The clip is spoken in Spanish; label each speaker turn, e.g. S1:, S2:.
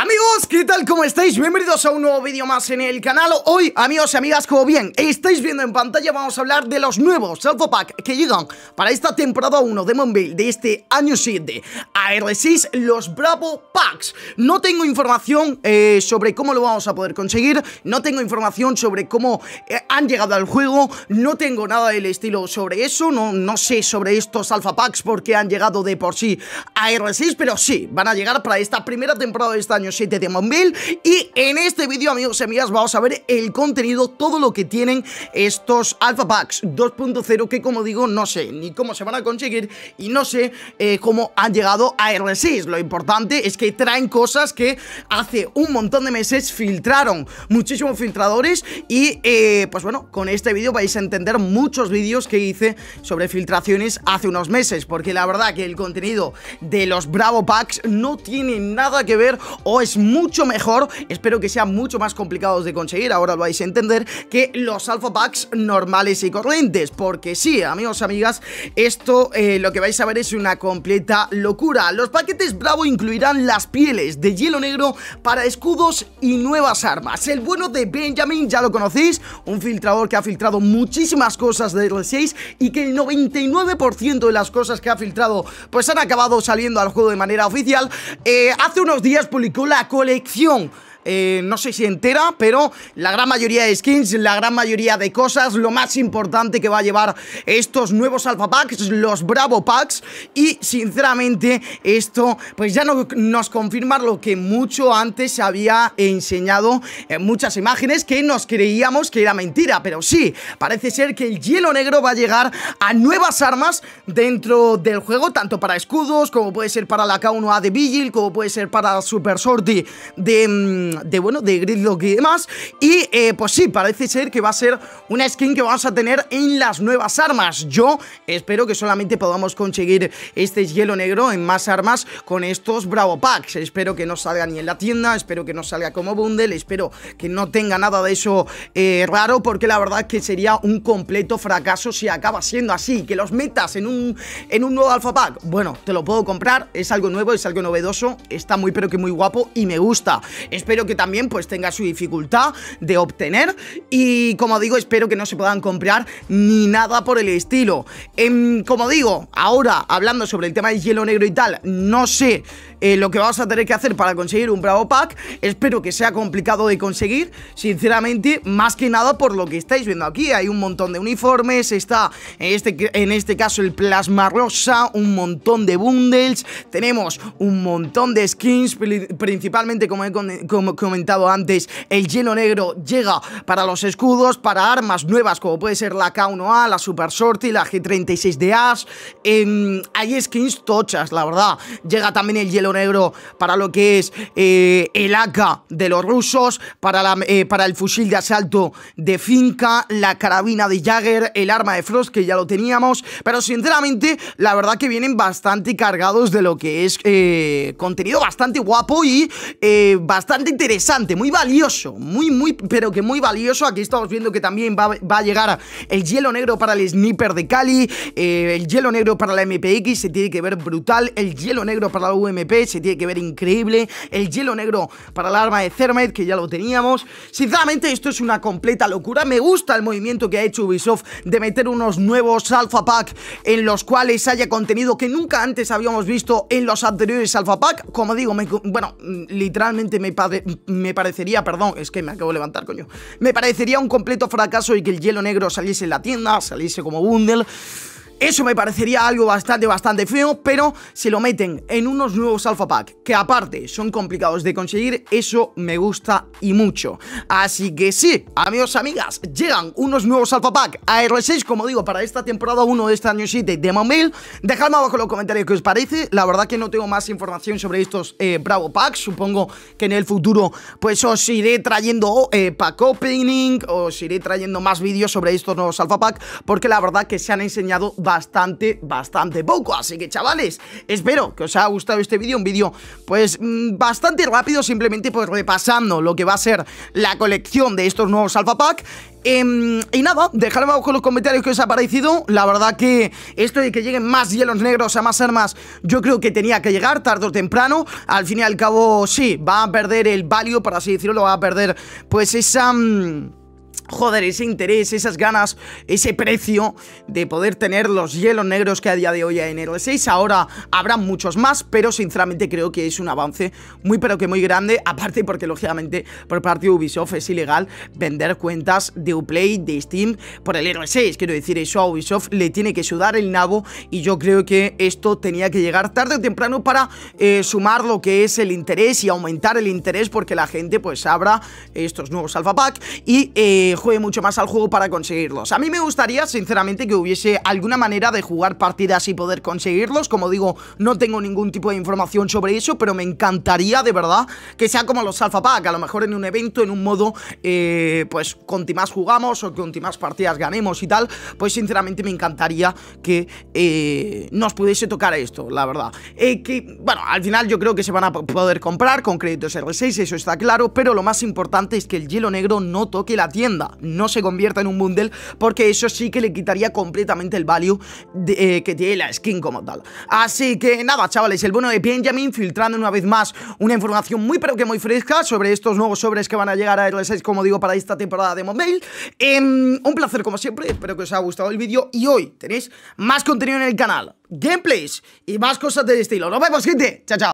S1: Amigos, ¿qué tal? ¿Cómo estáis? Bienvenidos a un nuevo vídeo más en el canal Hoy, amigos y amigas, como bien estáis viendo en pantalla Vamos a hablar de los nuevos Alpha Pack que llegan para esta temporada 1 de Monville De este año 7 AR6, los Bravo Packs No tengo información eh, sobre cómo lo vamos a poder conseguir No tengo información sobre cómo eh, han llegado al juego No tengo nada del estilo sobre eso No, no sé sobre estos Alpha Packs porque han llegado de por sí a r 6 Pero sí, van a llegar para esta primera temporada de este año 7 de mobile y en este vídeo, amigos y amigas, vamos a ver el contenido, todo lo que tienen estos Alpha Packs 2.0 que, como digo, no sé ni cómo se van a conseguir y no sé eh, cómo han llegado a R6. Lo importante es que traen cosas que hace un montón de meses filtraron muchísimos filtradores y, eh, pues bueno, con este vídeo vais a entender muchos vídeos que hice sobre filtraciones hace unos meses, porque la verdad que el contenido de los Bravo Packs no tiene nada que ver o es mucho mejor, espero que sean mucho más complicados de conseguir, ahora lo vais a entender, que los alpha packs normales y corrientes, porque sí, amigos, amigas, esto eh, lo que vais a ver es una completa locura. Los paquetes Bravo incluirán las pieles de hielo negro para escudos y nuevas armas. El bueno de Benjamin ya lo conocéis, un filtrador que ha filtrado muchísimas cosas de R6 y que el 99% de las cosas que ha filtrado pues han acabado saliendo al juego de manera oficial. Eh, hace unos días publicó la colección eh, no sé si entera, pero la gran mayoría de skins, la gran mayoría de cosas, lo más importante que va a llevar estos nuevos Alpha Packs, los Bravo Packs, y sinceramente esto pues ya nos confirma lo que mucho antes se había enseñado en muchas imágenes que nos creíamos que era mentira, pero sí, parece ser que el hielo negro va a llegar a nuevas armas dentro del juego, tanto para escudos como puede ser para la K1A de Vigil, como puede ser para Super Sortie de mm, de, bueno, de Gridlock y demás. Y eh, pues sí, parece ser que va a ser una skin que vamos a tener en las nuevas armas. Yo espero que solamente podamos conseguir este hielo negro en más armas con estos Bravo Packs. Espero que no salga ni en la tienda, espero que no salga como bundle, espero que no tenga nada de eso eh, raro, porque la verdad que sería un completo fracaso si acaba siendo así, que los metas en un, en un nuevo Alpha Pack. Bueno, te lo puedo comprar, es algo nuevo, es algo novedoso, está muy pero que muy guapo y me gusta. Espero que que también pues tenga su dificultad de obtener y como digo espero que no se puedan comprar ni nada por el estilo. En, em, como digo, ahora hablando sobre el tema del hielo negro y tal, no sé eh, lo que vamos a tener que hacer para conseguir un Bravo Pack, espero que sea complicado de conseguir, sinceramente, más que nada por lo que estáis viendo aquí, hay un montón de uniformes, está en este, en este caso el plasma rosa, un montón de bundles, tenemos un montón de skins, principalmente como he, como como comentado antes, el hielo negro llega para los escudos, para armas nuevas como puede ser la K1A, la Super Sortie, la G36 de Ash. hay skins tochas, la verdad. Llega también el hielo negro para lo que es eh, el AK de los rusos, para, la, eh, para el fusil de asalto de Finca, la carabina de Jagger, el arma de Frost, que ya lo teníamos. Pero sinceramente, la verdad que vienen bastante cargados de lo que es eh, contenido bastante guapo y bastante interesante, muy valioso, muy, muy, pero que muy valioso. Aquí estamos viendo que también va, a llegar el hielo negro para el sniper de Cali, eh, el hielo negro para la MPX se tiene que ver brutal, el hielo negro para la UMP se tiene que ver increíble, el hielo negro para la arma de Thermite, que ya lo teníamos. Sinceramente, esto es una completa locura. Me gusta el movimiento que ha hecho Ubisoft de meter unos nuevos Alpha Pack en los cuales haya contenido que nunca antes habíamos visto en los anteriores Alpha Pack. Como digo, bueno, literalmente me, me parecería, perdón, es que me acabo de levantar, coño. Me parecería un completo fracaso y que el hielo negro saliese en la tienda, saliese como bundle. Eso me parecería algo bastante, bastante feo, pero si lo meten en unos nuevos Alpha Pack, que aparte son complicados de conseguir, eso me gusta y mucho. Así que sí, amigos, amigas, llegan unos nuevos Alpha Pack a R6, como digo, para esta temporada 1 de este año 7 de Mobile. Dejadme abajo en los comentarios qué os parece. La verdad que no tengo más información sobre estos eh, Bravo Packs. Supongo que en el futuro pues os iré trayendo eh, pack opening, os iré trayendo más vídeos sobre estos nuevos Alpha Pack, porque la verdad que se han enseñado bastante, bastante poco. Así que chavales, espero que os haya gustado este vídeo, un vídeo pues mm, bastante rápido, simplemente pues repasando lo que va a ser la colección de estos nuevos Alpha Pack. Em, y nada, dejadme abajo en los comentarios que os ha parecido. La verdad que esto de que lleguen más hielos negros a más armas, yo creo que tenía que llegar tarde o temprano. Al fin y al cabo, sí, va a perder el value, por así decirlo, va a perder pues esa... Mm, joder, ese interés, esas ganas, ese precio de poder tener los hielos negros que a día de hoy hay en Hero 6. Ahora habrá muchos más, pero sinceramente creo que es un avance muy pero que muy grande, aparte porque lógicamente por parte de Ubisoft es ilegal vender cuentas de Uplay, de Steam por el Hero 6. Quiero decir, eso a Ubisoft le tiene que sudar el nabo y yo creo que esto tenía que llegar tarde o temprano para eh, sumar lo que es el interés y aumentar el interés porque la gente pues abra estos nuevos Alpha Pack y eh, juegue mucho más al juego para conseguirlos. A mí me gustaría, sinceramente, que hubiese alguna manera de jugar partidas y poder conseguirlos. Como digo, no tengo ningún tipo de información sobre eso, pero me encantaría, de verdad, que sea como los Alpha Pack. A lo mejor en un evento, en un modo, eh, pues, conti más jugamos o conti más partidas ganemos y tal. Pues, sinceramente, me encantaría que eh, nos pudiese tocar esto, la verdad. Eh, que, bueno, al final yo creo que se van a poder comprar con créditos R6, eso está claro, pero lo más importante es que el hielo negro no toque la tienda no se convierta en un bundle porque eso sí que le quitaría completamente el value eh, que tiene la skin como tal. Así que nada, chavales, el bueno de Benjamin filtrando una vez más una información muy pero que muy fresca sobre estos nuevos sobres que van a llegar a r 6 como digo, para esta temporada de Mobile. Em, un placer como siempre, espero que os haya gustado el vídeo y hoy tenéis más contenido en el canal, gameplays y más cosas del este estilo. Nos vemos, gente. Chao, chao.